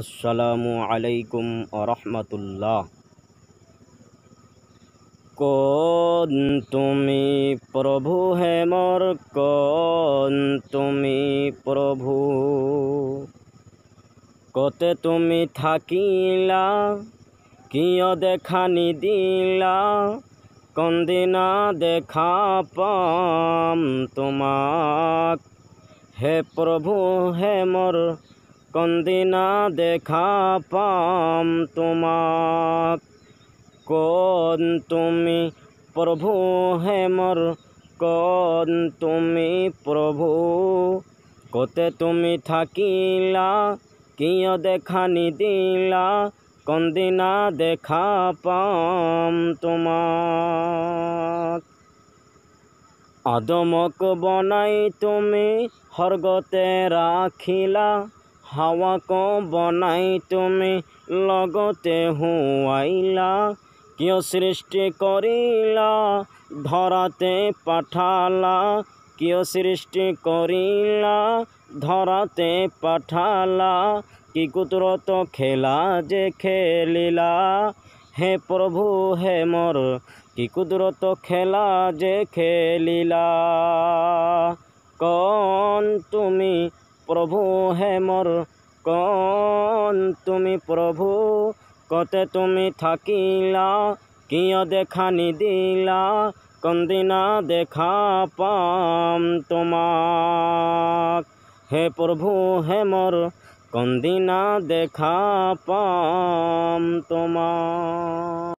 আসসালামু আলাইকুম রহমতুল্লাহ কোন তুমি প্রভু হে মোর কোন তুমি প্রভু কতে তুমি থাকিলা কিয় দেখা নিদিলা কন্দিনা দেখা পাম তোমাক হে প্রভু হে মোর কন্দিনা দেখা পাম তোমাক কোন তুমি প্রভু হে মর কোন তুমি প্রভু কতে তুমি থাকিলা কিয় দেখা নিদিলা কন্দিনা দেখা পাম তোমাক আদমক বনাই তুমি হরগতে ৰাখিলা ক বনাই তুমি লগতে হোৱাইলা কিয় সৃষ্টি কৰিলা ধরাতে পাঠালা কিয় সৃষ্টি কৰিলা ধরাতে পাঠালা কি কুদরত খেলা যে খেলিলা হে প্ৰভু হে মোৰ কি কুদরত খেলা যে খেলিলা প্রভু হে মোর কন তুমি প্রভু কতে তুমি থাকিলা কিয় দেখা নিদিলা কন্দিনা দেখা পাম তোমাক হে প্রভু হে মোর কন্দিনা দেখা পাম তোমাক